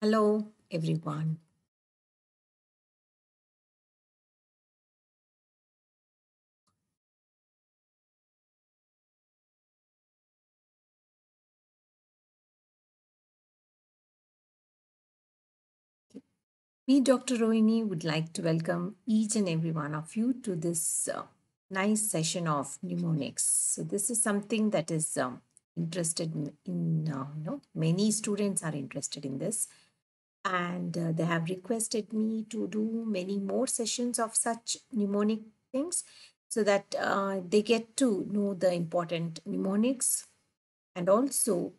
Hello, everyone. Me, Dr. Rohini, would like to welcome each and every one of you to this uh, nice session of mnemonics. So this is something that is um, interested in, uh, you know, many students are interested in this and uh, they have requested me to do many more sessions of such mnemonic things so that uh, they get to know the important mnemonics and also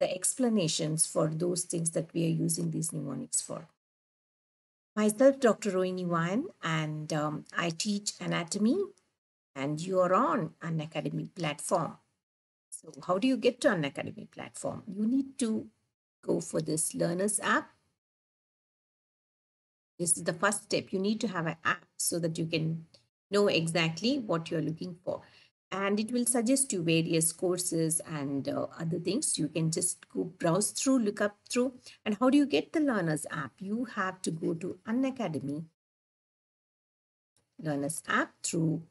the explanations for those things that we are using these mnemonics for. Myself, Dr. Rohini Wan, and um, I teach anatomy, and you are on an academy platform. So, how do you get to an academy platform? You need to go for this learners app this is the first step. You need to have an app so that you can know exactly what you're looking for. And it will suggest you various courses and uh, other things. You can just go browse through, look up through. And how do you get the Learners app? You have to go to An Academy Learners app through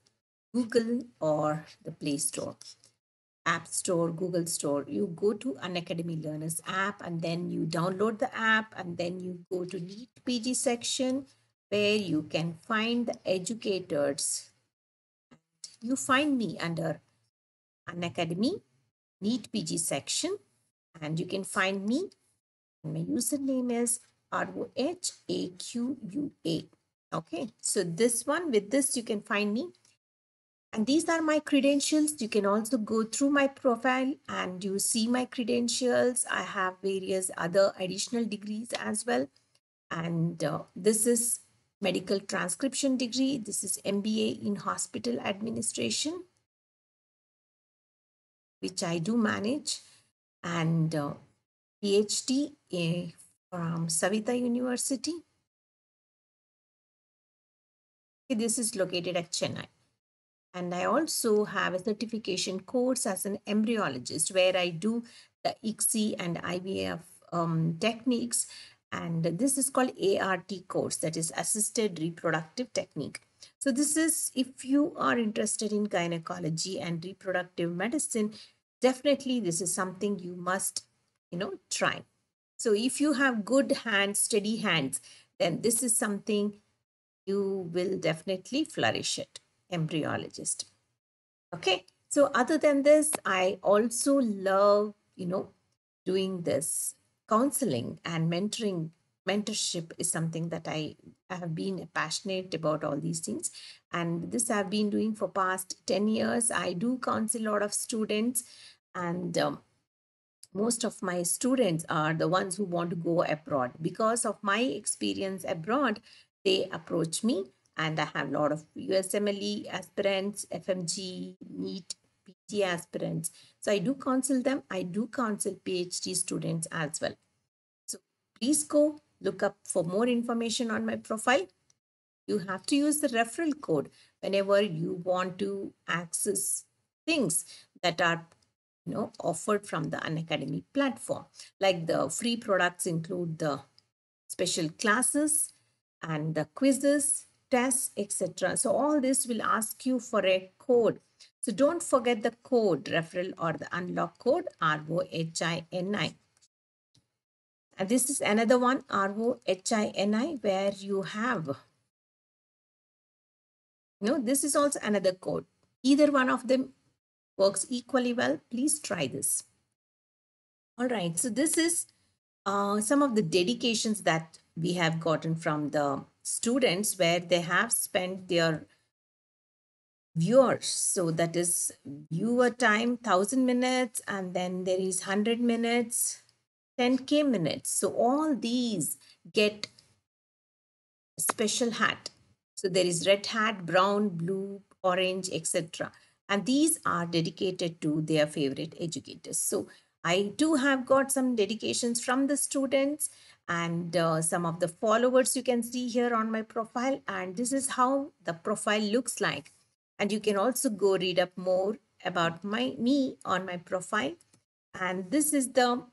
Google or the Play Store. App Store, Google Store. You go to Unacademy Learners app and then you download the app and then you go to Neat PG section where you can find the educators. You find me under Unacademy Neat PG section and you can find me. My username is R-O-H-A-Q-U-A. Okay, so this one with this you can find me and these are my credentials. You can also go through my profile and you see my credentials. I have various other additional degrees as well. And uh, this is medical transcription degree. This is MBA in hospital administration, which I do manage. And uh, PhD eh, from Savita University. This is located at Chennai. And I also have a certification course as an embryologist where I do the ICSI and IVF um, techniques. And this is called ART course, that is Assisted Reproductive Technique. So, this is if you are interested in gynecology and reproductive medicine, definitely this is something you must, you know, try. So, if you have good hands, steady hands, then this is something you will definitely flourish it embryologist. Okay, so other than this, I also love, you know, doing this counseling and mentoring. Mentorship is something that I have been passionate about all these things. And this I've been doing for past 10 years. I do counsel a lot of students and um, most of my students are the ones who want to go abroad because of my experience abroad they approach me and I have a lot of USMLE aspirants, FMG, NEET, PhD aspirants. So I do counsel them. I do counsel PhD students as well. So please go look up for more information on my profile. You have to use the referral code whenever you want to access things that are you know offered from the Unacademy platform. Like the free products include the special classes and the quizzes tests, etc. So all this will ask you for a code. So don't forget the code, referral or the unlock code, R-O-H-I-N-I. And this is another one, R-O-H-I-N-I, where you have, No, this is also another code. Either one of them works equally well. Please try this. All right, so this is uh, some of the dedications that we have gotten from the students where they have spent their viewers so that is viewer time 1000 minutes and then there is 100 minutes 10k minutes so all these get special hat so there is red hat brown blue orange etc and these are dedicated to their favorite educators so i do have got some dedications from the students and uh, some of the followers you can see here on my profile and this is how the profile looks like and you can also go read up more about my me on my profile and this is the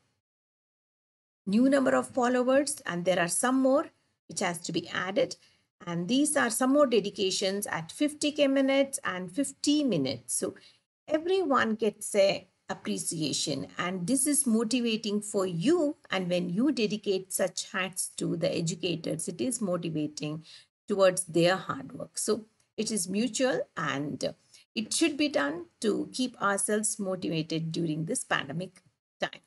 new number of followers and there are some more which has to be added and these are some more dedications at 50k minutes and 50 minutes so everyone gets a appreciation and this is motivating for you and when you dedicate such hats to the educators it is motivating towards their hard work so it is mutual and it should be done to keep ourselves motivated during this pandemic time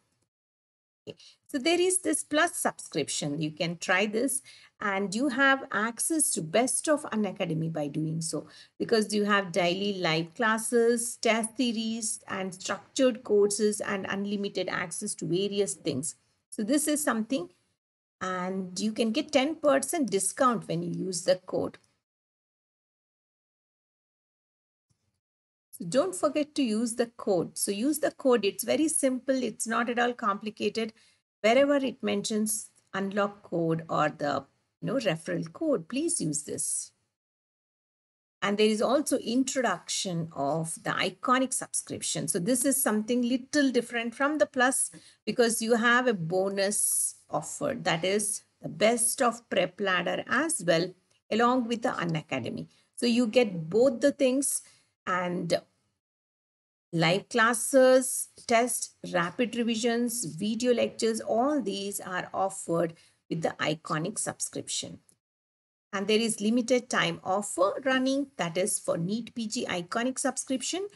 okay. So there is this plus subscription. You can try this and you have access to best of an academy by doing so because you have daily live classes, test theories and structured courses and unlimited access to various things. So this is something and you can get 10% discount when you use the code. So don't forget to use the code. So use the code. It's very simple. It's not at all complicated wherever it mentions unlock code or the you know, referral code, please use this. And there is also introduction of the iconic subscription. So this is something little different from the plus because you have a bonus offered. That is the best of prep ladder as well, along with the Unacademy. So you get both the things and Live mm-hmm. classes, tests, rapid revisions, video lectures, all these are offered with the iconic subscription. And there is limited time offer running, that is for NEET PG iconic subscription,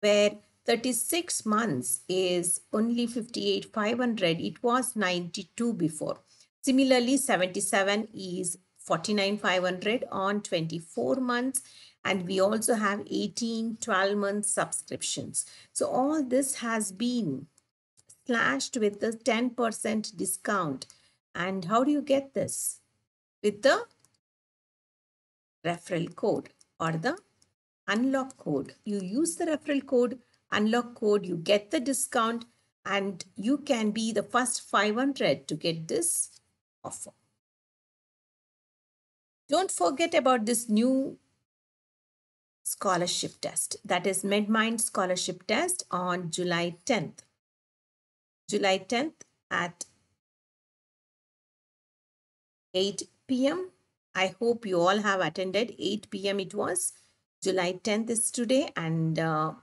where 36 months is only 58,500. It was 92 before. Similarly, 77 is 49,500 on 24 months and we also have 18 12 month subscriptions so all this has been slashed with a 10% discount and how do you get this with the referral code or the unlock code you use the referral code unlock code you get the discount and you can be the first 500 to get this offer don't forget about this new scholarship test. That is MedMind scholarship test on July 10th. July 10th at 8 p.m. I hope you all have attended. 8 p.m. it was. July 10th is today and uh,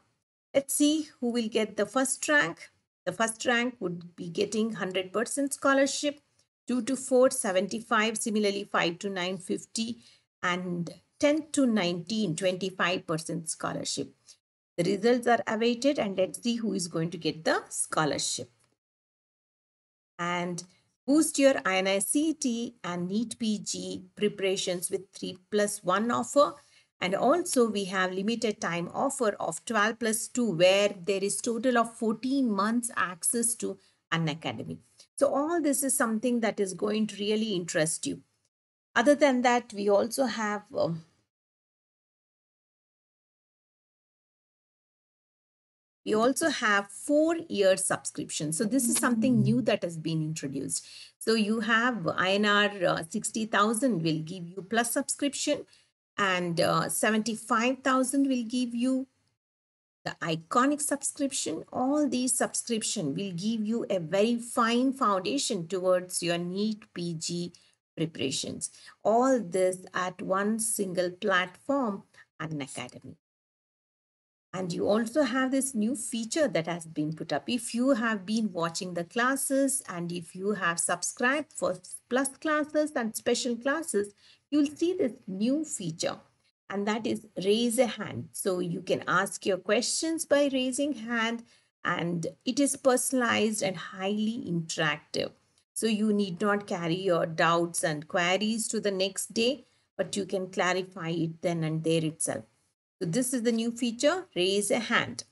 let's see who will get the first rank. The first rank would be getting 100% scholarship, 2 to 4, 75, similarly 5 to 9, 50 and 10 to 19, 25% scholarship. The results are awaited and let's see who is going to get the scholarship. And boost your INICT and NEET PG preparations with 3 plus 1 offer. And also we have limited time offer of 12 plus 2 where there is total of 14 months access to an academy. So all this is something that is going to really interest you. Other than that, we also have um, We also have four-year subscription. So this is something new mm-hmm. that has been introduced. So you have INR uh, 60,000 will give you plus subscription and uh, 75,000 will give you the iconic subscription. All these subscription will give you a very fine foundation towards your NEET PG preparations. All this at one single platform and academy. And you also have this new feature that has been put up. If you have been watching the classes and if you have subscribed for plus classes and special classes, you'll see this new feature and that is raise a hand. So you can ask your questions by raising hand and it is personalized and highly interactive. So you need not carry your doubts and queries to the next day, but you can clarify it then and there itself. So this is the new feature, raise a hand.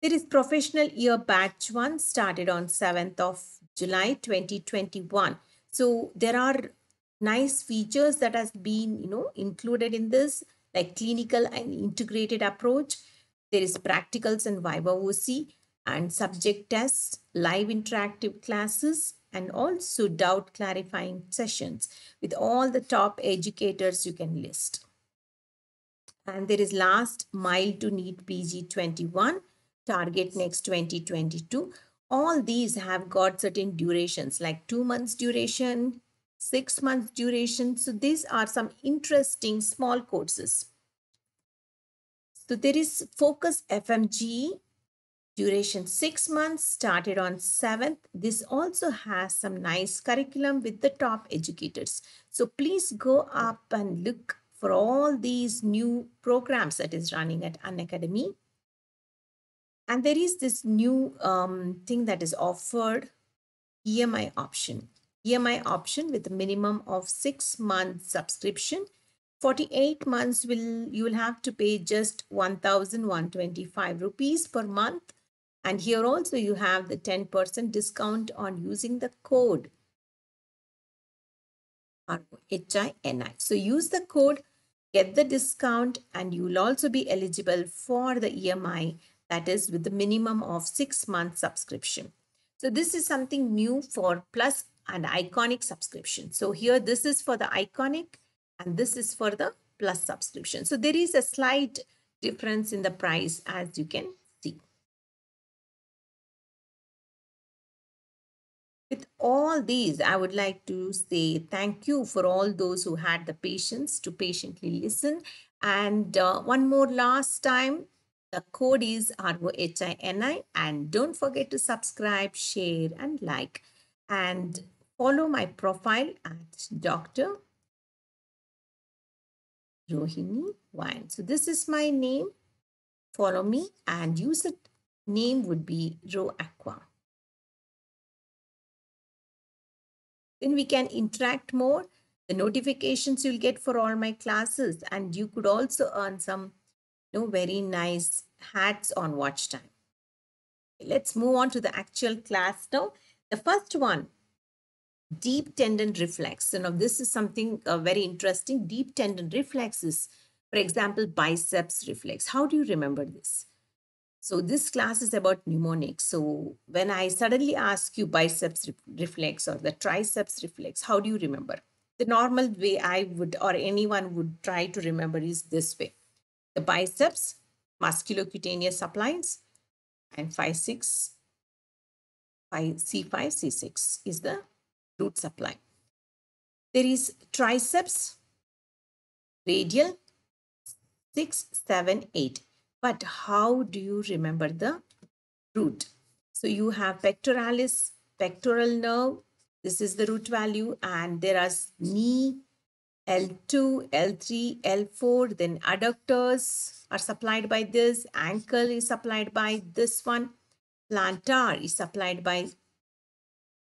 There is professional year batch 1 started on 7th of July 2021. So there are nice features that has been, you know, included in this like clinical and integrated approach. There is practicals and Viva OC and subject tests, live interactive classes, and also doubt clarifying sessions with all the top educators you can list and there is last mile to need PG21, target next 2022. All these have got certain durations like two months duration, six months duration. So these are some interesting small courses. So there is Focus FMG, duration six months, started on 7th. This also has some nice curriculum with the top educators. So please go up and look for all these new programs that is running at An Academy, And there is this new um, thing that is offered, EMI option. EMI option with a minimum of six months subscription. 48 months will you will have to pay just 1,125 rupees per month. And here also you have the 10% discount on using the code ROHINI. So use the code get the discount and you will also be eligible for the EMI that is with the minimum of six month subscription. So this is something new for plus and iconic subscription. So here this is for the iconic and this is for the plus subscription. So there is a slight difference in the price as you can With all these, I would like to say thank you for all those who had the patience to patiently listen. And uh, one more last time, the code is ROHINI. And don't forget to subscribe, share, and like. And follow my profile at Dr. Rohini Wine. So this is my name. Follow me and user name would be Ro Aqua. Then we can interact more. The notifications you'll get for all my classes, and you could also earn some you know, very nice hats on watch time. Let's move on to the actual class now. The first one, deep tendon reflex. So now this is something uh, very interesting. Deep tendon reflexes, for example, biceps reflex. How do you remember this? So this class is about mnemonics. So when I suddenly ask you biceps reflex or the triceps reflex, how do you remember? The normal way I would or anyone would try to remember is this way. The biceps, musculocutaneous supplies, and 5, 6, 5, C5, C6 is the root supply. There is triceps, radial, 6, 7, 8 but how do you remember the root? So you have pectoralis, pectoral nerve. This is the root value. And there are knee, L2, L3, L4. Then adductors are supplied by this. Ankle is supplied by this one. Plantar is supplied by.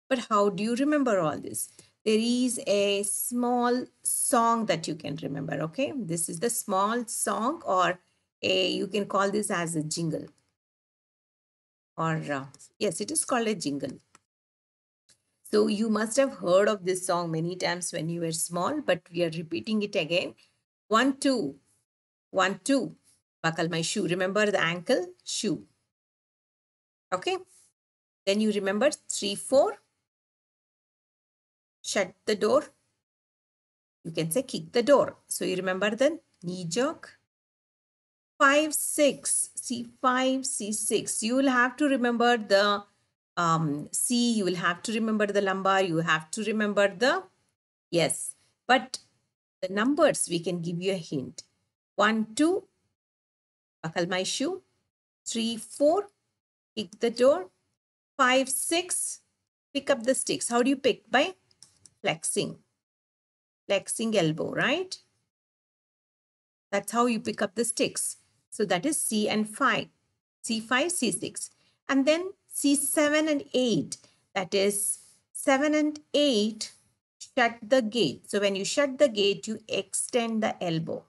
But how do you remember all this? there is a small song that you can remember okay this is the small song or a you can call this as a jingle or uh, yes it is called a jingle so you must have heard of this song many times when you were small but we are repeating it again one two one two buckle my shoe remember the ankle shoe okay then you remember three four shut the door you can say kick the door so you remember the knee jerk 5, 6, C5, C6. You will have to remember the um, C, you will have to remember the lumbar, you have to remember the, yes. But the numbers, we can give you a hint. 1, 2, buckle my shoe. 3, 4, kick the door. 5, 6, pick up the sticks. How do you pick? By flexing. Flexing elbow, right? That's how you pick up the sticks. So that is C and 5, C5, C6. And then C7 and 8, that is 7 and 8 shut the gate. So when you shut the gate, you extend the elbow.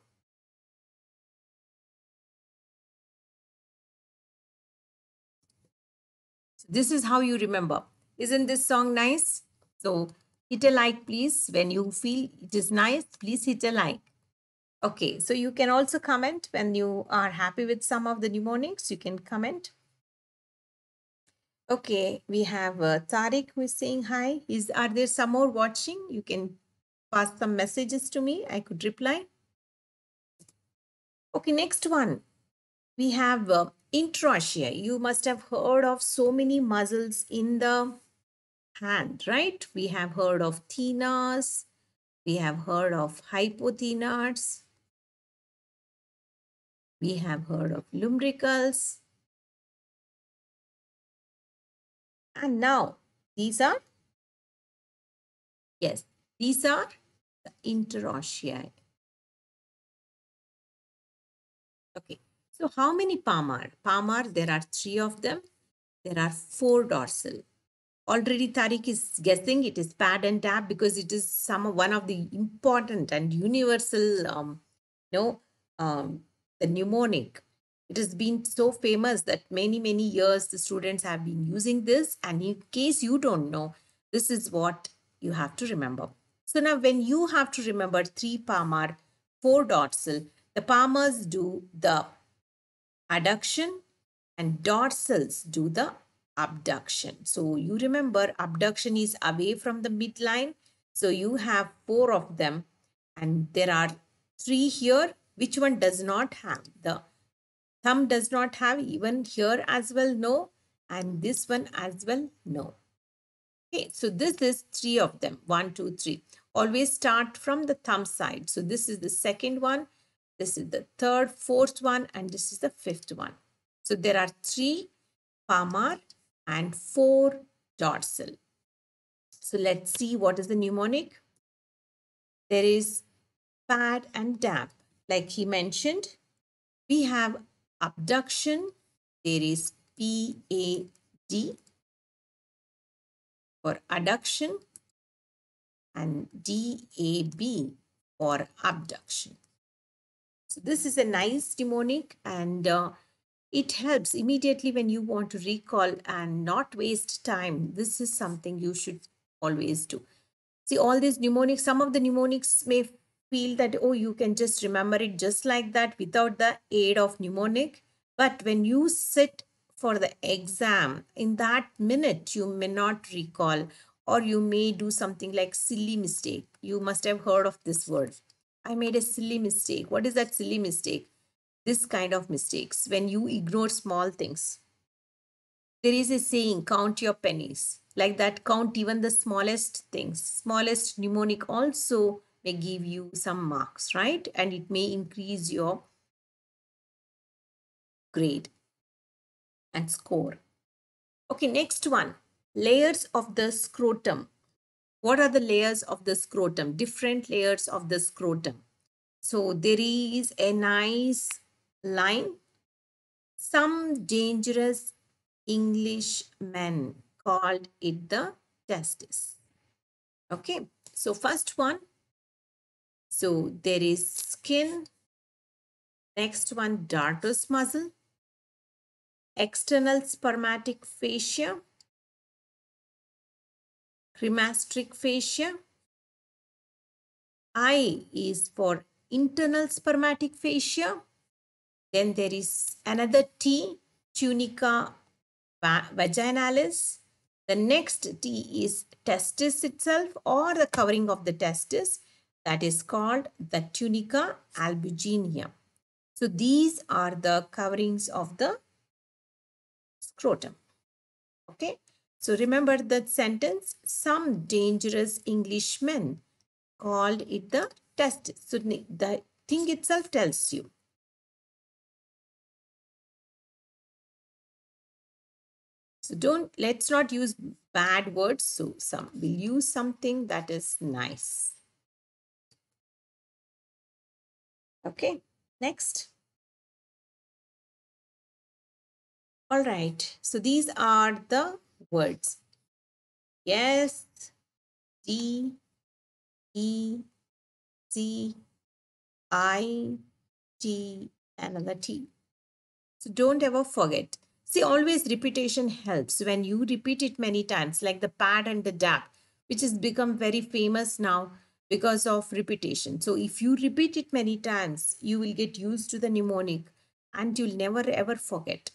So this is how you remember. Isn't this song nice? So hit a like, please. When you feel it is nice, please hit a like. Okay, so you can also comment when you are happy with some of the mnemonics, you can comment. Okay, we have uh, Tariq who is saying hi. Is Are there some more watching? You can pass some messages to me. I could reply. Okay, next one. We have uh, You must have heard of so many muscles in the hand, right? We have heard of thenas. We have heard of hypothenars. We have heard of lumbricals. And now these are, yes, these are the interossei. Okay, so how many palm are? Palm are, there are three of them. There are four dorsal. Already Tariq is guessing it is pad and tab because it is some one of the important and universal um, you know, um, the mnemonic. It has been so famous that many, many years the students have been using this. And in case you don't know, this is what you have to remember. So now when you have to remember three palmar, four dorsal, the palmars do the adduction and dorsals do the abduction. So you remember abduction is away from the midline. So you have four of them and there are three here which one does not have the thumb does not have even here as well no and this one as well no okay so this is three of them one two three always start from the thumb side so this is the second one this is the third fourth one and this is the fifth one so there are three palmar and four dorsal so let's see what is the mnemonic there is pad and dab like he mentioned, we have abduction. There is PAD for adduction and DAB for abduction. So this is a nice mnemonic and uh, it helps immediately when you want to recall and not waste time. This is something you should always do. See all these mnemonics, some of the mnemonics may feel that oh you can just remember it just like that without the aid of mnemonic but when you sit for the exam in that minute you may not recall or you may do something like silly mistake you must have heard of this word i made a silly mistake what is that silly mistake this kind of mistakes when you ignore small things there is a saying count your pennies like that count even the smallest things smallest mnemonic also may give you some marks, right? And it may increase your grade and score. Okay, next one, layers of the scrotum. What are the layers of the scrotum? Different layers of the scrotum. So there is a nice line. Some dangerous Englishmen called it the testis. Okay, so first one, so there is skin, next one dartos muscle, external spermatic fascia, cremastric fascia. I is for internal spermatic fascia. Then there is another T, tunica vaginalis. The next T is testis itself or the covering of the testis that is called the tunica albuginea. So these are the coverings of the scrotum. Okay. So remember that sentence, some dangerous Englishmen called it the test. So the thing itself tells you. So don't, let's not use bad words. So some, we'll use something that is nice. Okay, next. All right, so these are the words. Yes, D, E, C, I, T, another T. So don't ever forget. See, always repetition helps. When you repeat it many times, like the pad and the dab, which has become very famous now because of repetition. So if you repeat it many times, you will get used to the mnemonic and you'll never ever forget.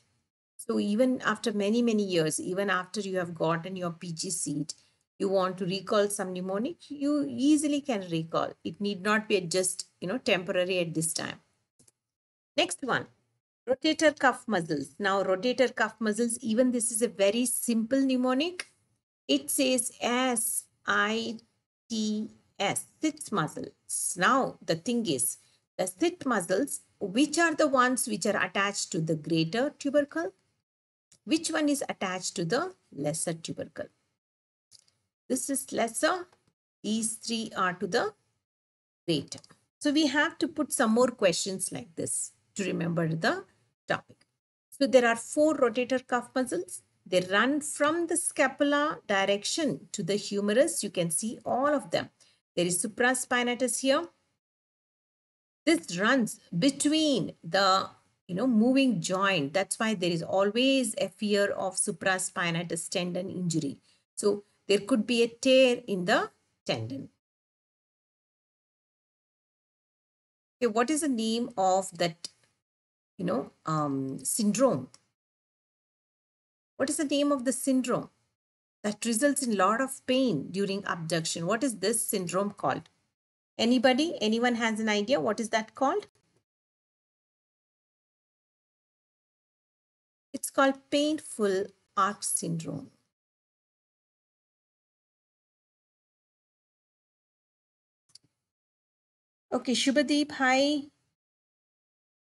So even after many, many years, even after you have gotten your PG seat, you want to recall some mnemonic, you easily can recall. It need not be just, you know, temporary at this time. Next one, rotator cuff muscles. Now, rotator cuff muscles, even this is a very simple mnemonic. It says S I T as sit muscles. Now the thing is, the sit muscles, which are the ones which are attached to the greater tubercle? Which one is attached to the lesser tubercle? This is lesser. These three are to the greater. So we have to put some more questions like this to remember the topic. So there are four rotator cuff muscles. They run from the scapula direction to the humerus. You can see all of them. There is supraspinatus here. This runs between the you know moving joint. That's why there is always a fear of supraspinatus tendon injury. So there could be a tear in the tendon. Okay, what is the name of that you know um, syndrome? What is the name of the syndrome? that results in lot of pain during abduction. What is this syndrome called? Anybody? Anyone has an idea? What is that called? It's called painful arc syndrome. Okay, Shubhadeep, hi.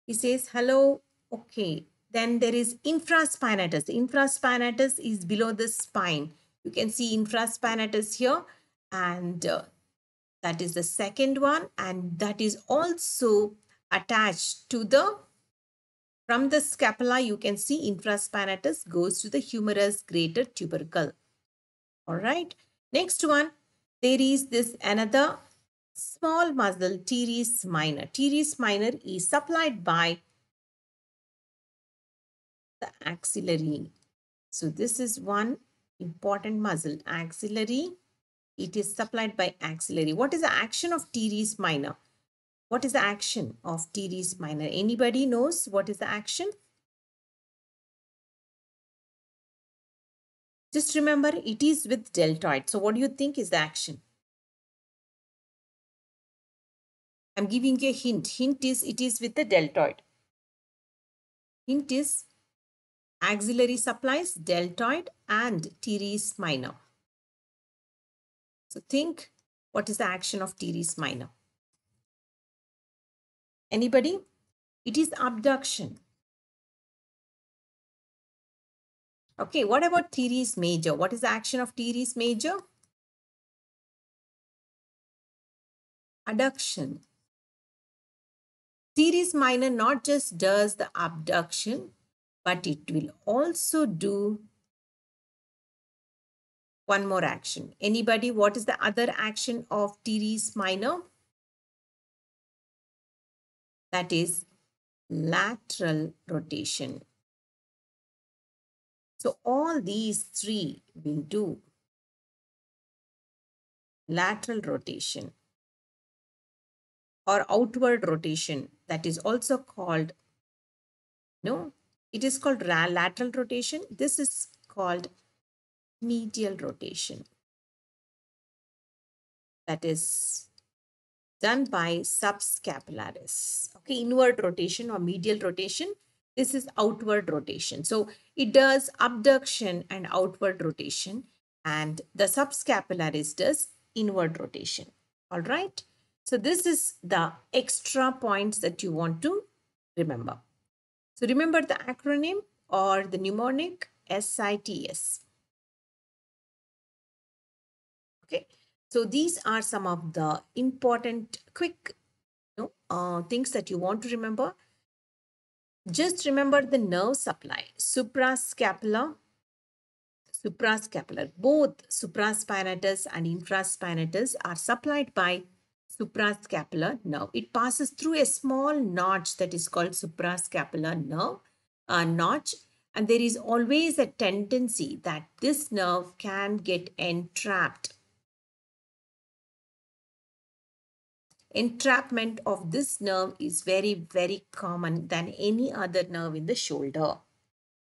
He says, hello. Okay, then there is infraspinatus. Infraspinatus is below the spine. You can see infraspinatus here and uh, that is the second one and that is also attached to the from the scapula you can see infraspinatus goes to the humerus greater tubercle. All right. Next one there is this another small muscle teres minor. Teres minor is supplied by the axillary. So this is one important muscle axillary it is supplied by axillary what is the action of teres minor what is the action of teres minor anybody knows what is the action just remember it is with deltoid so what do you think is the action i'm giving you a hint hint is it is with the deltoid hint is axillary supplies, deltoid and teres minor. So think what is the action of teres minor? Anybody? It is abduction. Okay, what about teres major? What is the action of teres major? Adduction. Teres minor not just does the abduction, but it will also do one more action. Anybody, what is the other action of teres minor? That is lateral rotation. So all these three will do lateral rotation or outward rotation that is also called no it is called lateral rotation. This is called medial rotation. That is done by subscapularis. Okay, inward rotation or medial rotation. This is outward rotation. So it does abduction and outward rotation and the subscapularis does inward rotation. All right. So this is the extra points that you want to remember. So remember the acronym or the mnemonic SITS. Okay, so these are some of the important quick you know, uh, things that you want to remember. Just remember the nerve supply, suprascapular, suprascapular. Both supraspinatus and infraspinatus are supplied by suprascapular nerve. It passes through a small notch that is called suprascapular nerve uh, notch. And there is always a tendency that this nerve can get entrapped. Entrapment of this nerve is very, very common than any other nerve in the shoulder.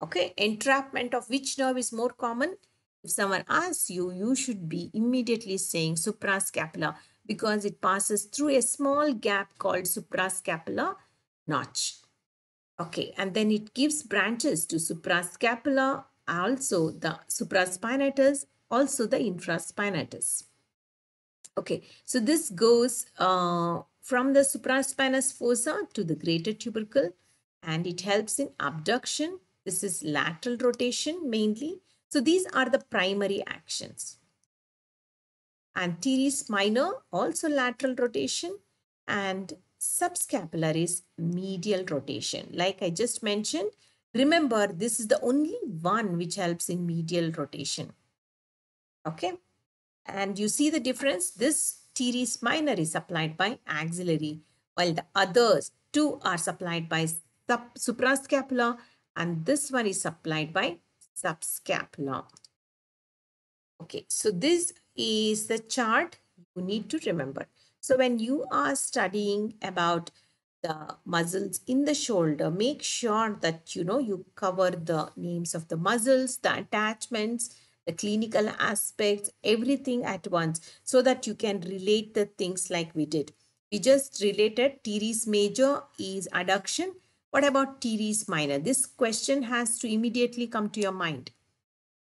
Okay, entrapment of which nerve is more common? If someone asks you, you should be immediately saying suprascapular because it passes through a small gap called suprascapular notch. Okay, and then it gives branches to suprascapular, also the supraspinatus, also the infraspinatus. Okay, so this goes uh, from the supraspinous fossa to the greater tubercle and it helps in abduction. This is lateral rotation mainly. So these are the primary actions. Anteris minor, also lateral rotation, and subscapular is medial rotation. Like I just mentioned, remember this is the only one which helps in medial rotation. Okay, and you see the difference. This teres minor is supplied by axillary, while the others two are supplied by suprascapular, and this one is supplied by subscapular. Okay, so this is the chart you need to remember. So when you are studying about the muscles in the shoulder, make sure that you know you cover the names of the muscles, the attachments, the clinical aspects, everything at once so that you can relate the things like we did. We just related teres major is adduction. What about teres minor? This question has to immediately come to your mind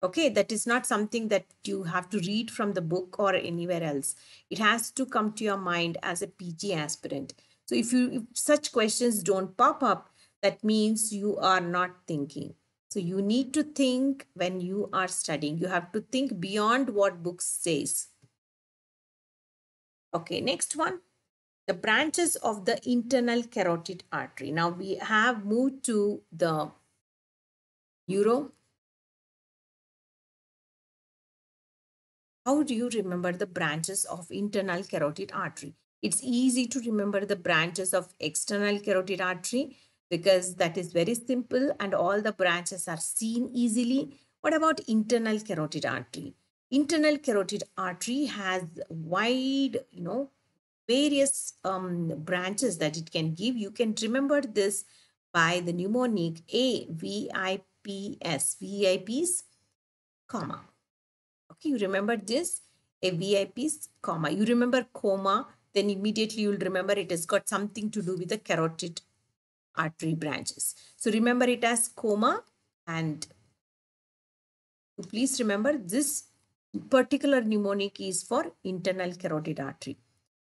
okay that is not something that you have to read from the book or anywhere else it has to come to your mind as a pg aspirant so if you if such questions don't pop up that means you are not thinking so you need to think when you are studying you have to think beyond what book says okay next one the branches of the internal carotid artery now we have moved to the neuro How do you remember the branches of internal carotid artery? It's easy to remember the branches of external carotid artery because that is very simple and all the branches are seen easily. What about internal carotid artery? Internal carotid artery has wide, you know, various um, branches that it can give. You can remember this by the mnemonic A V I P S V I P S, comma. Okay, you remember this, a VIP comma. You remember coma, then immediately you'll remember it has got something to do with the carotid artery branches. So remember it as coma and please remember this particular mnemonic is for internal carotid artery.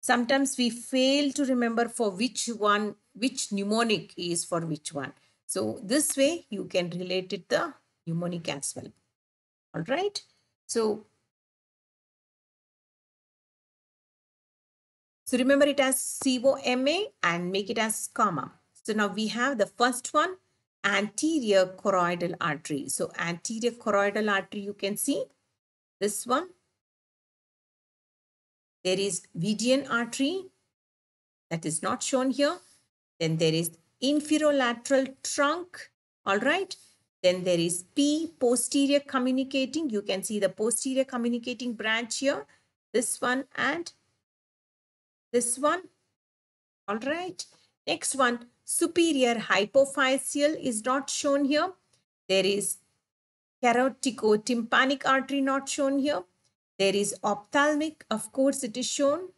Sometimes we fail to remember for which one, which mnemonic is for which one. So this way you can relate it the mnemonic as well. All right. So, so remember it as COMA and make it as comma. So now we have the first one, anterior choroidal artery. So anterior choroidal artery, you can see this one. There is median artery that is not shown here. Then there is inferolateral trunk. All right. Then there is P, posterior communicating. You can see the posterior communicating branch here. This one and this one. All right. Next one, superior hypophyseal is not shown here. There is carotico-tympanic artery not shown here. There is ophthalmic, of course it is shown.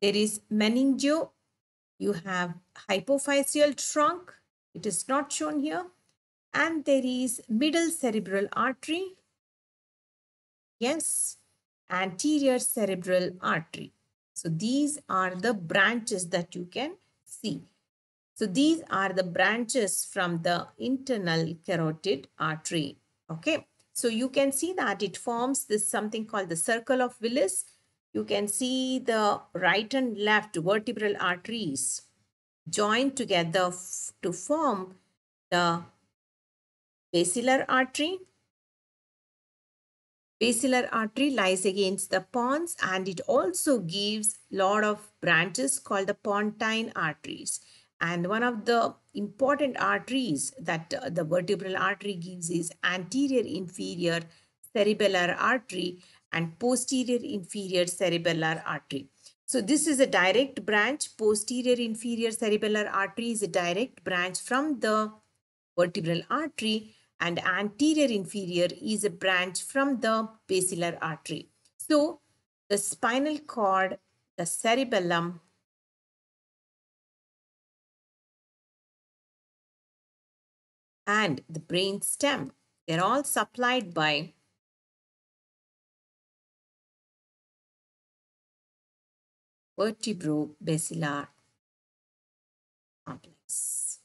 There is meningeo. You have hypophyseal trunk. It is not shown here. And there is middle cerebral artery. Yes, anterior cerebral artery. So these are the branches that you can see. So these are the branches from the internal carotid artery. Okay. So you can see that it forms this something called the circle of Willis. You can see the right and left vertebral arteries join together to form the basilar artery. Basilar artery lies against the pons and it also gives lot of branches called the pontine arteries. And one of the important arteries that uh, the vertebral artery gives is anterior inferior cerebellar artery and posterior inferior cerebellar artery. So this is a direct branch. Posterior inferior cerebellar artery is a direct branch from the vertebral artery and anterior inferior is a branch from the basilar artery. So the spinal cord, the cerebellum, and the brain stem. They're all supplied by vertebrobasilar complex.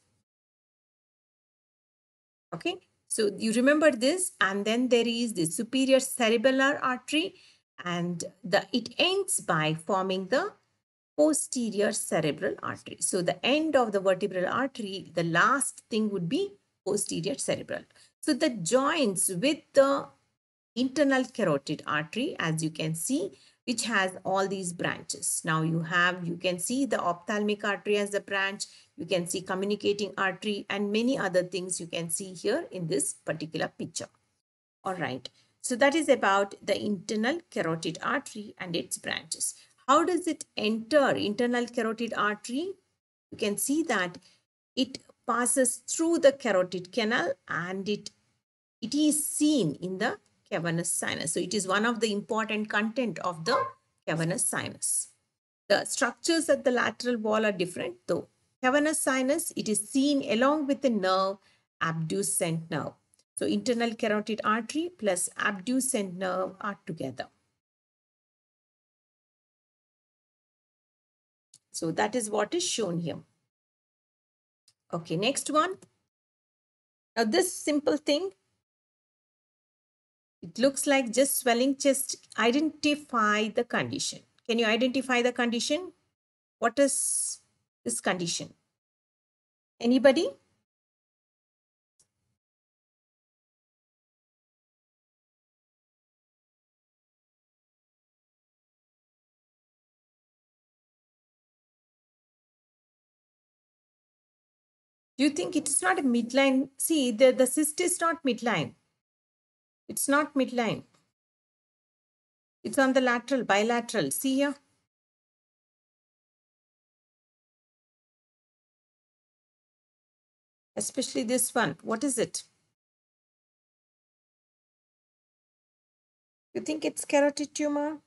Okay, so you remember this and then there is the superior cerebellar artery and the it ends by forming the posterior cerebral artery. So the end of the vertebral artery, the last thing would be posterior cerebral. So the joints with the internal carotid artery, as you can see, which has all these branches. Now you have, you can see the ophthalmic artery as the branch, you can see communicating artery and many other things you can see here in this particular picture. All right. So that is about the internal carotid artery and its branches. How does it enter internal carotid artery? You can see that it passes through the carotid canal and it, it is seen in the cavernous sinus. So it is one of the important content of the cavernous sinus. The structures at the lateral wall are different though. Cavernous sinus, it is seen along with the nerve, abducent nerve. So internal carotid artery plus abducent nerve are together. So that is what is shown here. Okay, next one. Now this simple thing, it looks like just swelling chest. Identify the condition. Can you identify the condition? What is this condition? Anybody? Do you think it is not a midline? See, the, the cyst is not midline. It's not midline. It's on the lateral, bilateral. See here? Especially this one. What is it? You think it's carotid tumor?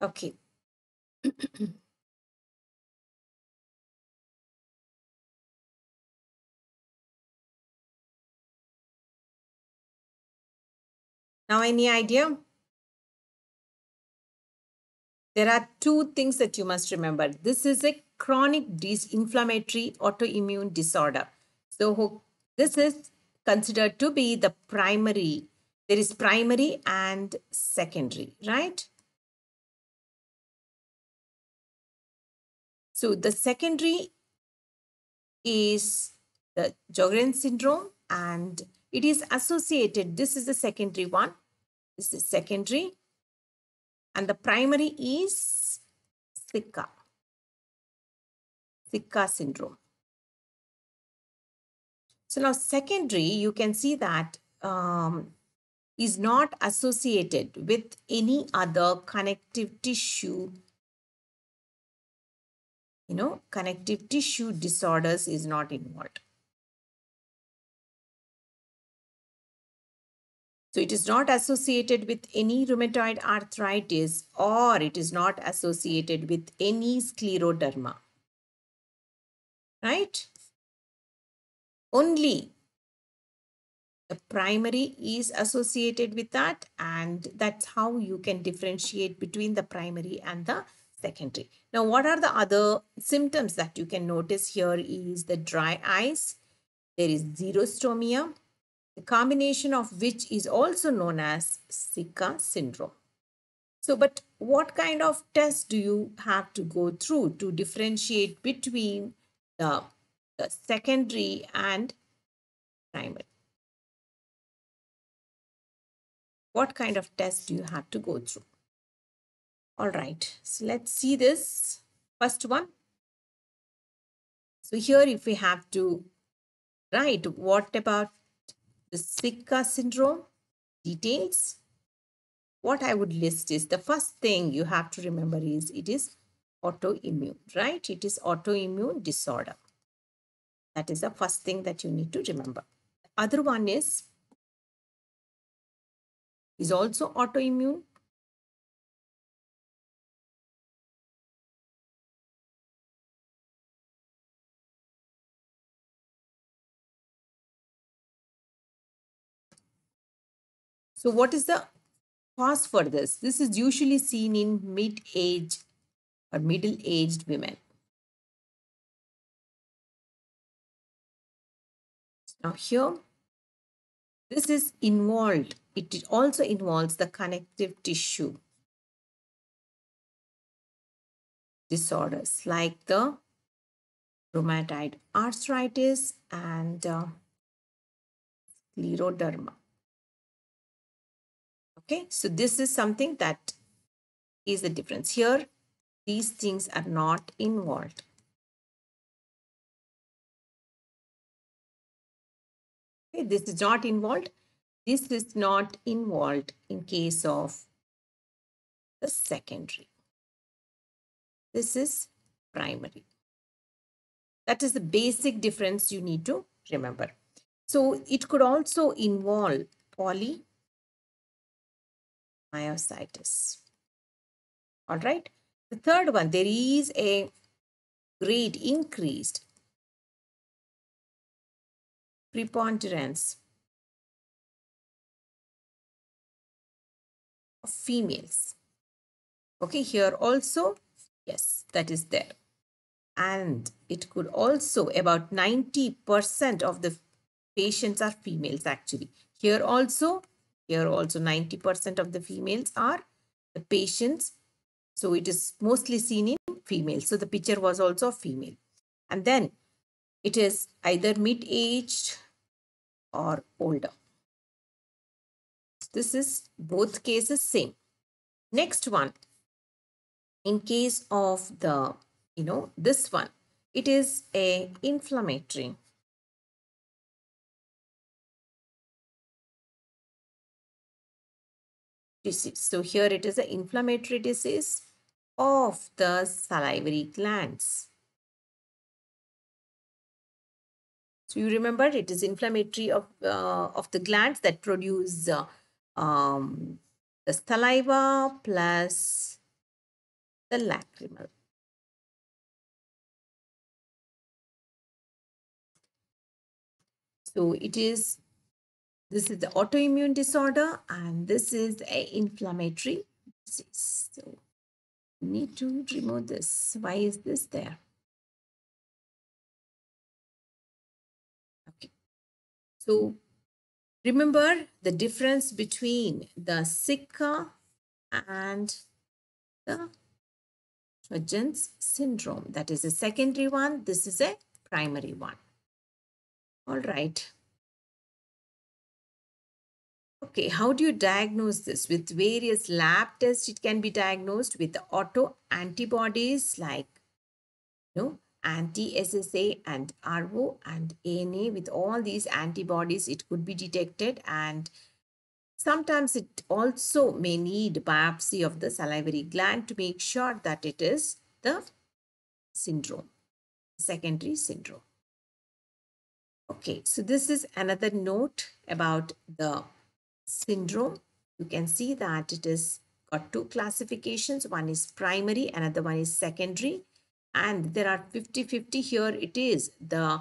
Okay now, any idea? There are two things that you must remember. This is a chronic inflammatory autoimmune disorder. So this is considered to be the primary. There is primary and secondary, right? So the secondary is the Sjogren syndrome and it is associated. This is the secondary one. This is secondary. And the primary is Sika. Sika syndrome. So now secondary, you can see that um, is not associated with any other connective tissue you know, connective tissue disorders is not involved. So it is not associated with any rheumatoid arthritis or it is not associated with any scleroderma. Right? Only the primary is associated with that and that's how you can differentiate between the primary and the secondary. Now, what are the other symptoms that you can notice here is the dry eyes, there is xerostomia, the combination of which is also known as Sika syndrome. So, but what kind of test do you have to go through to differentiate between the, the secondary and primary? What kind of test do you have to go through? All right, so let's see this first one. So here if we have to write what about the Sika syndrome details, what I would list is the first thing you have to remember is it is autoimmune, right? It is autoimmune disorder. That is the first thing that you need to remember. The other one is, is also autoimmune So what is the cause for this? This is usually seen in mid-age or middle-aged women. Now here, this is involved. It also involves the connective tissue disorders like the rheumatoid arthritis and uh, scleroderma. Okay, so this is something that is the difference. Here, these things are not involved. Okay, this is not involved. This is not involved in case of the secondary. This is primary. That is the basic difference you need to remember. So it could also involve poly myositis. All right. The third one, there is a great increased preponderance of females. Okay, here also, yes, that is there. And it could also, about 90% of the patients are females actually. Here also, here also 90% of the females are the patients. So it is mostly seen in females. So the picture was also female. And then it is either mid-aged or older. This is both cases same. Next one, in case of the, you know, this one, it is a inflammatory disease. So here it is an inflammatory disease of the salivary glands. So you remember it is inflammatory of, uh, of the glands that produce uh, um, the saliva plus the lacrimal. So it is this is the autoimmune disorder and this is a inflammatory disease. So need to remove this. Why is this there? Okay. So remember the difference between the Sika and the Sjogren's syndrome. That is a secondary one. This is a primary one. All right. Okay, how do you diagnose this? With various lab tests, it can be diagnosed with auto antibodies like you know, anti-SSA and RBO and ANA. With all these antibodies, it could be detected and sometimes it also may need biopsy of the salivary gland to make sure that it is the syndrome, secondary syndrome. Okay, so this is another note about the syndrome, you can see that it is got two classifications. One is primary, another one is secondary. And there are 50-50 here. It is the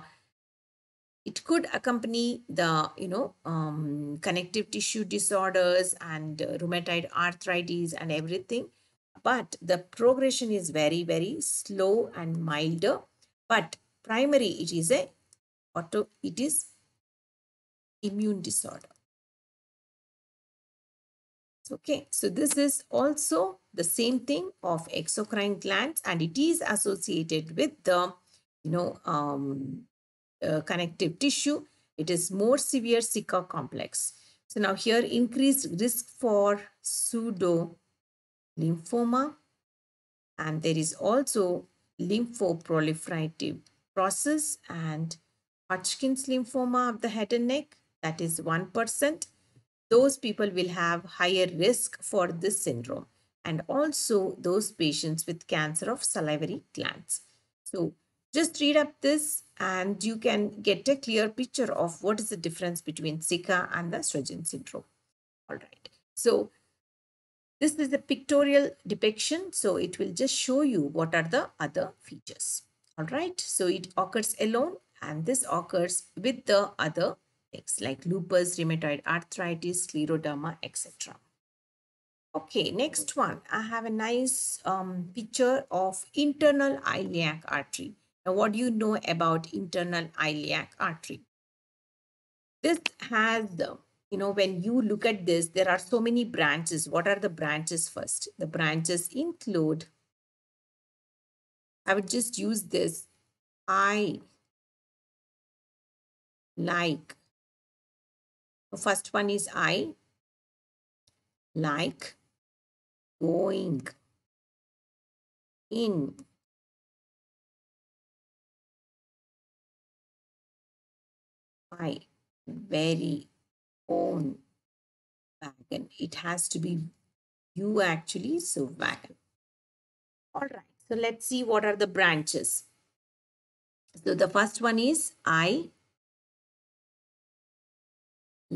it could accompany the you know um, connective tissue disorders and uh, rheumatoid arthritis and everything but the progression is very very slow and milder but primary it is a auto it is immune disorder Okay, so this is also the same thing of exocrine glands and it is associated with the, you know, um, uh, connective tissue. It is more severe, Sika complex. So now here increased risk for pseudo lymphoma and there is also lymphoproliferative process and Hodgkin's lymphoma of the head and neck that is 1% those people will have higher risk for this syndrome and also those patients with cancer of salivary glands. So just read up this and you can get a clear picture of what is the difference between Zika and the Sjögren syndrome. All right. So this is a pictorial depiction. So it will just show you what are the other features. All right. So it occurs alone and this occurs with the other like lupus, rheumatoid arthritis, scleroderma, etc. Okay, next one. I have a nice um, picture of internal iliac artery. Now, what do you know about internal iliac artery? This has, you know, when you look at this, there are so many branches. What are the branches first? The branches include, I would just use this I like First one is I like going in my very own wagon. It has to be you actually, so wagon. All right, so let's see what are the branches. So the first one is I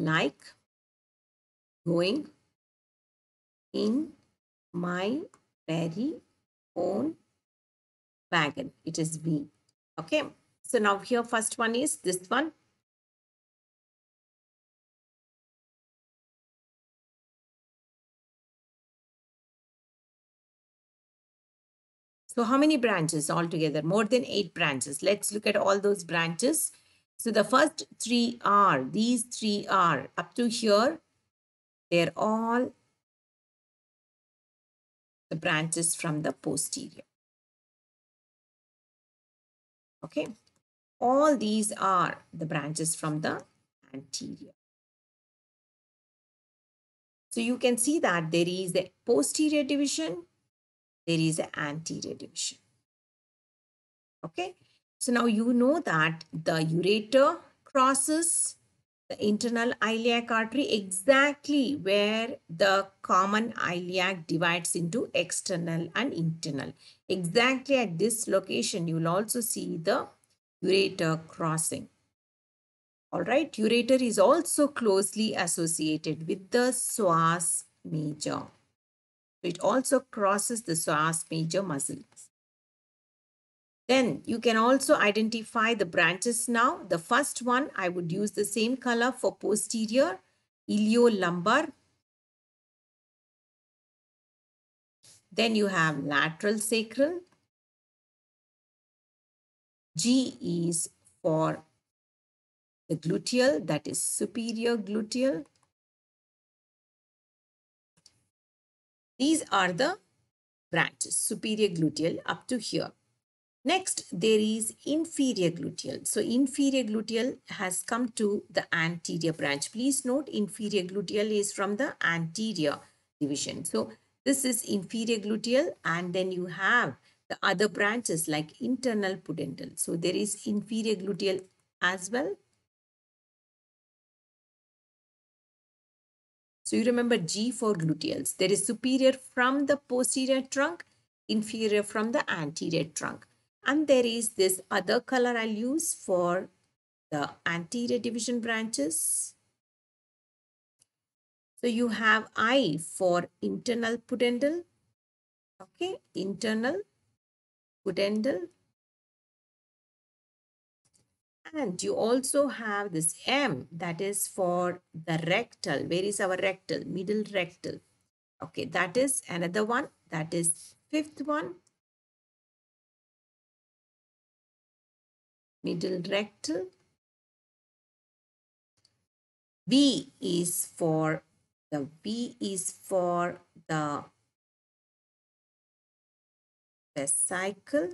like going in my very own wagon. It is V. Okay. So now here first one is this one. So how many branches altogether? More than eight branches. Let's look at all those branches. So the first three are, these three are up to here. They're all the branches from the posterior. Okay. All these are the branches from the anterior. So you can see that there is a posterior division, there is an anterior division. Okay. So now you know that the ureter crosses the internal iliac artery exactly where the common iliac divides into external and internal. Exactly at this location, you will also see the ureter crossing. All right, ureter is also closely associated with the psoas major. It also crosses the psoas major muscles. Then you can also identify the branches now. The first one, I would mm-hmm. use the same color for posterior, iliolumbar. Then you have lateral sacral. G is for the gluteal, that is superior gluteal. These are the branches, superior gluteal up to here. Next, there is inferior gluteal. So inferior gluteal has come to the anterior branch. Please note inferior gluteal is from the anterior division. So this is inferior gluteal and then you have the other branches like internal pudendal. So there is inferior gluteal as well. So you remember G for gluteals. There is superior from the posterior trunk, inferior from the anterior trunk. And there is this other color I'll use for the anterior division branches. So you have I for internal pudendal. Okay, internal pudendal. And you also have this M that is for the rectal. Where is our rectal? Middle rectal. Okay, that is another one. That is fifth one. middle rectal. B is for the B is for the vesicle.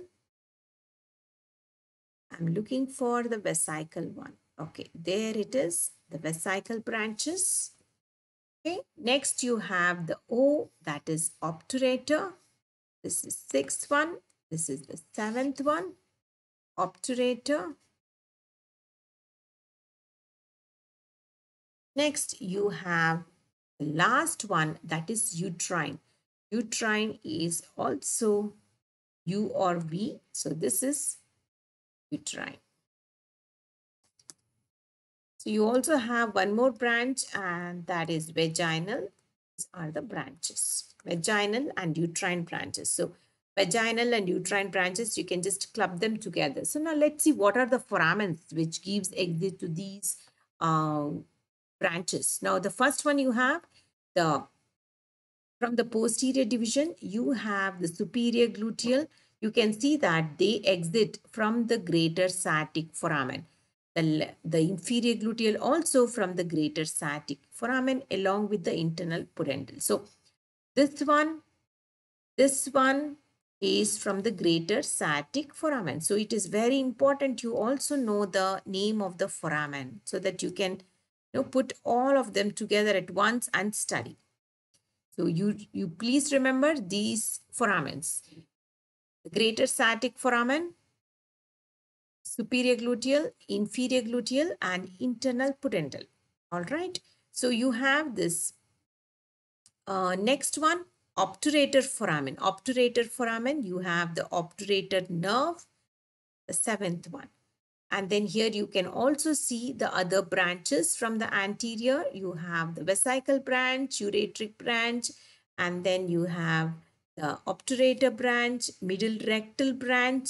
I'm looking for the vesicle one. Okay, there it is, the vesicle branches. Okay, next you have the O, that is obturator. This is sixth one. This is the seventh one obturator. Next, you have the last one that is uterine. Uterine is also U or V. So this is uterine. So you also have one more branch and that is vaginal. These are the branches, vaginal and uterine branches. So vaginal and uterine branches, you can just club them together. So now let's see what are the foramens which gives exit to these um, branches. Now the first one you have the from the posterior division, you have the superior gluteal. You can see that they exit from the greater sciatic foramen. The, the inferior gluteal also from the greater sciatic foramen along with the internal pudendal. So this one, this one, is from the greater sciatic foramen. So it is very important you also know the name of the foramen so that you can you know, put all of them together at once and study. So you, you please remember these foramens. The greater sciatic foramen, superior gluteal, inferior gluteal and internal pudendal. All right. So you have this uh, next one obturator foramen. Obturator foramen, you have the obturator nerve, the seventh one. And then here you can also see the other branches from the anterior. You have the vesical branch, ureteric branch, and then you have the obturator branch, middle rectal branch,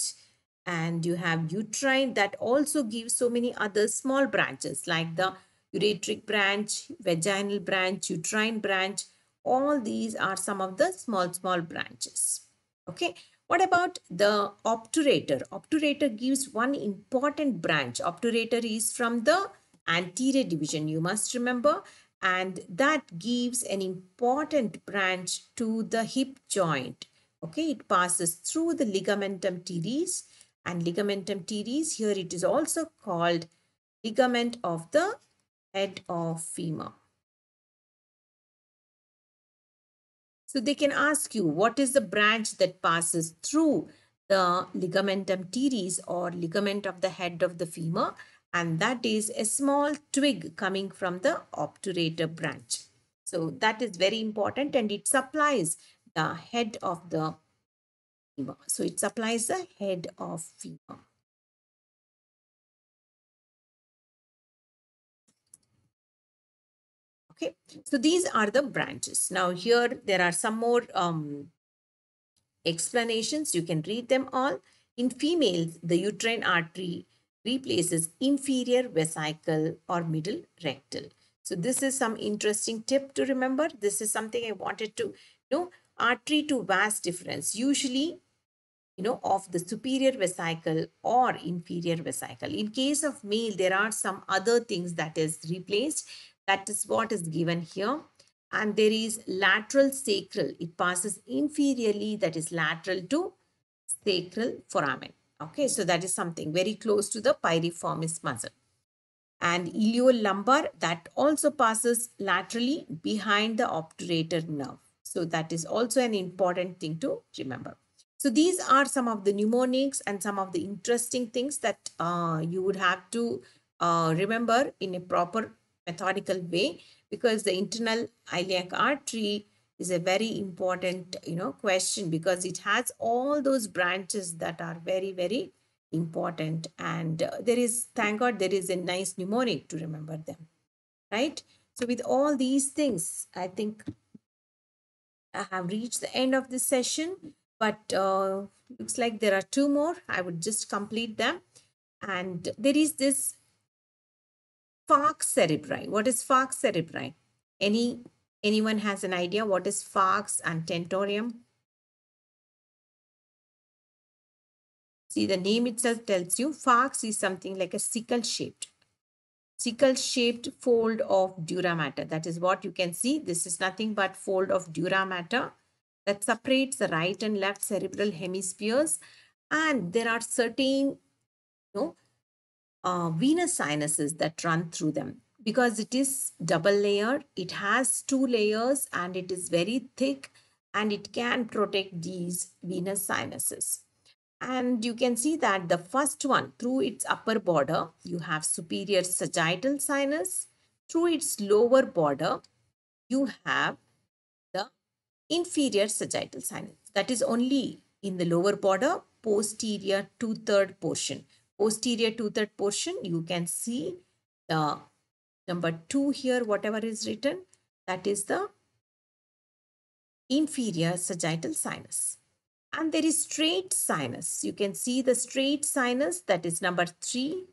and you have uterine that also gives so many other small branches like the ureteric branch, vaginal branch, uterine branch, all these are some of the small, small branches. Okay. What about the obturator? Obturator gives one important branch. Obturator is from the anterior division, you must remember. And that gives an important branch to the hip joint. Okay, it passes through the ligamentum teres and ligamentum teres, here it is also called ligament of the head of femur. So they can ask you what is the branch that passes through the ligamentum teres or ligament of the head of the femur and that is a small twig coming from the obturator branch. So that is very important and it supplies the head of the femur. So it supplies the head of femur. Okay, so these are the branches. Now here there are some more um, explanations. You can read them all. In females, the uterine artery replaces inferior vesicle or middle rectal. So this is some interesting tip to remember. This is something I wanted to know. Artery to vas difference. Usually you know, of the superior vesicle or inferior vesicle. In case of male, there are some other things that is replaced, that is what is given here. And there is lateral sacral. It passes inferiorly, that is lateral to sacral foramen. Okay, so that is something very close to the piriformis muscle. And iliolumbar, that also passes laterally behind the obturator nerve. So that is also an important thing to remember. So these are some of the mnemonics and some of the interesting things that uh, you would have to uh, remember in a proper methodical way because the internal iliac artery is a very important you know question because it has all those branches that are very very important and uh, there is thank god there is a nice mnemonic to remember them right so with all these things i think i have reached the end of this session but uh, looks like there are two more i would just complete them and there is this Fox cerebri. What is Fox cerebri? Any anyone has an idea what is Fox and tentorium? See the name itself tells you Fox is something like a sickle shaped sickle shaped fold of dura mater. That is what you can see. This is nothing but fold of dura mater that separates the right and left cerebral hemispheres. And there are certain you know, uh, venous sinuses that run through them because it is double layer it has two layers and it is very thick and it can protect these venous sinuses and you can see that the first one through its upper border you have superior sagittal sinus through its lower border you have the inferior sagittal sinus that is only in the lower border posterior two-third portion posterior to that portion, you can see the number 2 here, whatever is written, that is the inferior sagittal sinus. And there is straight sinus. You can see the straight sinus, that is number 3.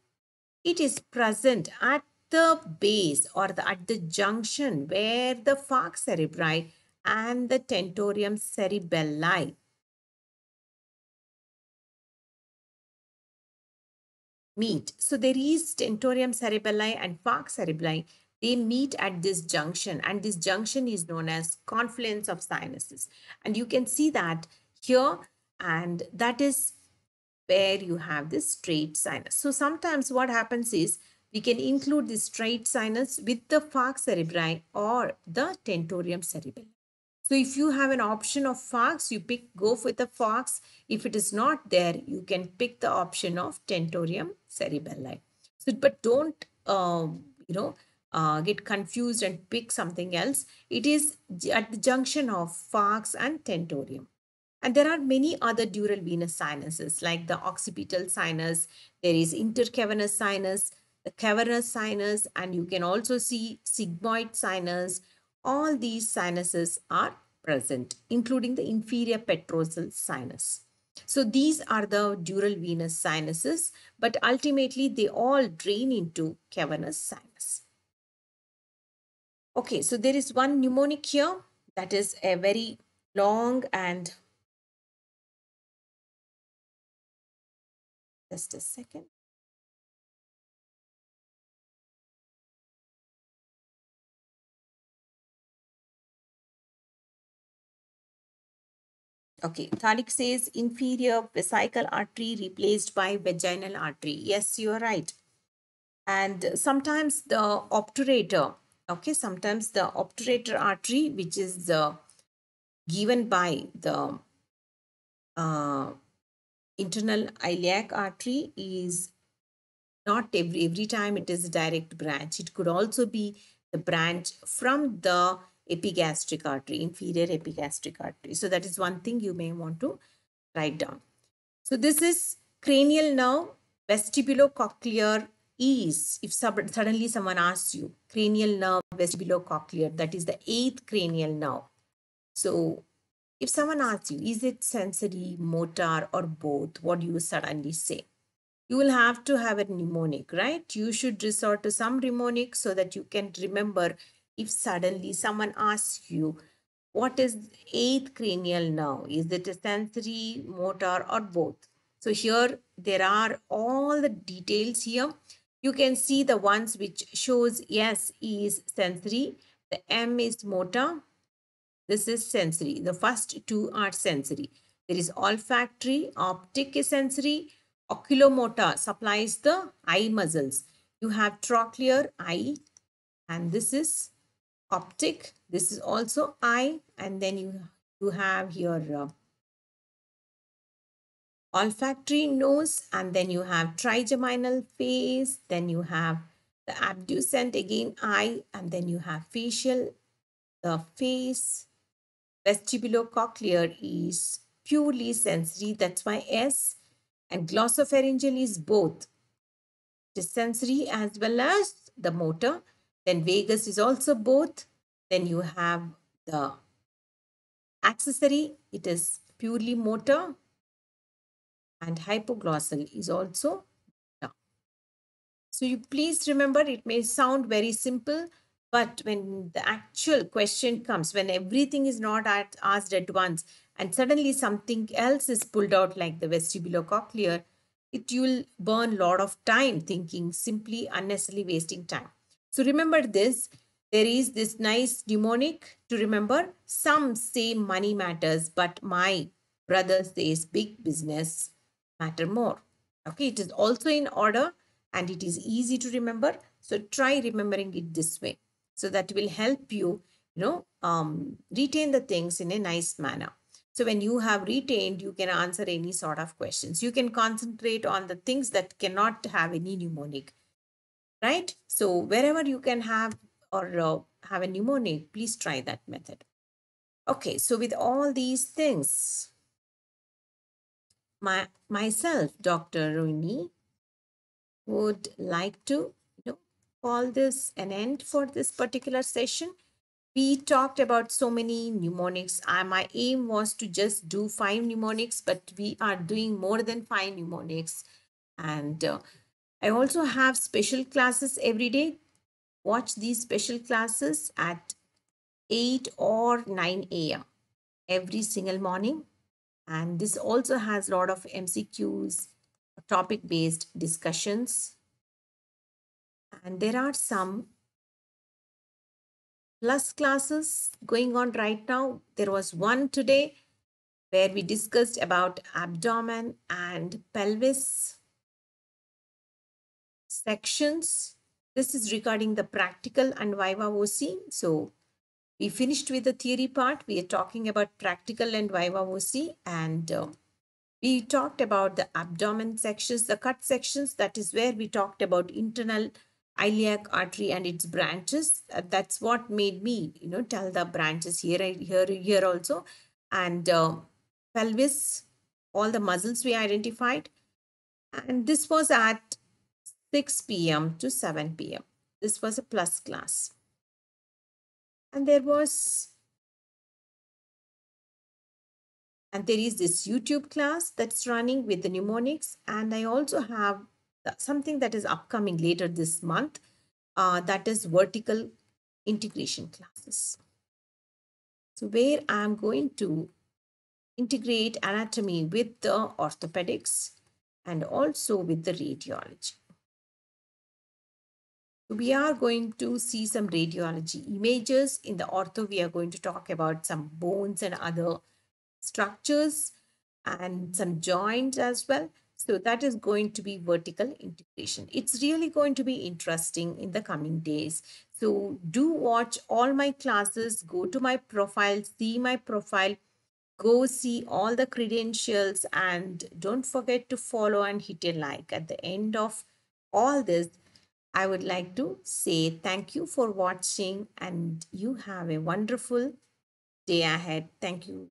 It is present at the base or the, at the junction where the fox cerebri and the tentorium cerebelli meet. So there is tentorium cerebelli and park cerebelli. They meet at this junction, and this junction is known as confluence of sinuses. And you can see that here, and that is where you have this straight sinus. So sometimes what happens is we can include this straight sinus with the Fox cerebri or the tentorium cerebelli. So if you have an option of fox, you pick go with the fox. If it is not there, you can pick the option of tentorium cerebelli. So, but don't um, you know uh, get confused and pick something else. It is at the junction of fox and tentorium. And there are many other dural venous sinuses like the occipital sinus, there is intercavernous sinus, the cavernous sinus, and you can also see sigmoid sinus, all these sinuses are present, including the inferior petrosal sinus. So these are the dural venous sinuses, but ultimately they all drain into cavernous sinus. Okay, so there is one mnemonic here that is a very long and just a second. Okay, Tariq says inferior vesical artery replaced by vaginal artery. Yes, you are right. And sometimes the obturator, okay, sometimes the obturator artery, which is the uh, given by the uh, internal iliac artery is not every, every time it is a direct branch. It could also be the branch from the epigastric artery, inferior epigastric artery. So that is one thing you may want to write down. So this is cranial nerve, vestibulocochlear is, if suddenly someone asks you, cranial nerve, vestibulocochlear, that is the eighth cranial nerve. So if someone asks you, is it sensory, motor, or both, what do you suddenly say? You will have to have a mnemonic, right? You should resort to some mnemonic so that you can remember if suddenly someone asks you, what is eighth cranial nerve? Is it a sensory, motor, or both? So here there are all the details here. You can see the ones which shows yes is sensory, the M is motor, this is sensory. The first two are sensory. There is olfactory, optic is sensory, oculomotor supplies the eye muscles. You have trochlear, eye, and this is optic. This is also eye. And then you, you have your uh, olfactory nose. And then you have trigeminal face. Then you have the abducent again eye. And then you have facial, the face. Vestibulocochlear is purely sensory. That's why S and glossopharyngeal is both the sensory as well as the motor then Vegas is also both. Then you have the accessory, it is purely motor. And hypoglossal is also So you please remember it may sound very simple, but when the actual question comes, when everything is not at, asked at once, and suddenly something else is pulled out like the vestibulocochlear, it you will burn a lot of time thinking, simply unnecessarily wasting time. So remember this. There is this nice mnemonic to remember. Some say money matters, but my brother says big business matter more. Okay, it is also in order and it is easy to remember. So try remembering it this way. So that will help you, you know, um, retain the things in a nice manner. So when you have retained, you can answer any sort of questions. You can concentrate on the things that cannot have any mnemonic right? So wherever you can have or uh, have a mnemonic, please try that method. Okay, so with all these things, my myself, Dr. Rooney, would like to you know, call this an end for this particular session. We talked about so many mnemonics. I, my aim was to just do five mnemonics, but we are doing more than five mnemonics. And uh, I also have special classes every day. Watch these special classes at 8 or 9 a.m. every single morning. And this also has a lot of MCQs, topic-based discussions. And there are some plus classes going on right now. There was one today where we discussed about abdomen and pelvis sections. This is regarding the practical and Viva OC. So we finished with the theory part. We are talking about practical and Viva OC and uh, we talked about the abdomen sections, the cut sections. That is where we talked about internal iliac artery and its branches. Uh, that's what made me, you know, tell the branches here, here, here also. And uh, pelvis, all the muscles we identified. And this was at 6 p.m. to 7 p.m. This was a plus class. And there was, and there is this YouTube class that's running with the mnemonics. And I also have something that is upcoming later this month. Uh, that is vertical integration classes. So where I'm going to integrate anatomy with the orthopedics and also with the radiology we are going to see some radiology images. In the ortho, we are going to talk about some bones and other structures and some joints as well. So that is going to be vertical integration. It's really going to be interesting in the coming days. So do watch all my classes, go to my profile, see my profile, go see all the credentials and don't forget to follow and hit a like. At the end of all this, I would like to say thank you for watching and you have a wonderful day ahead. Thank you.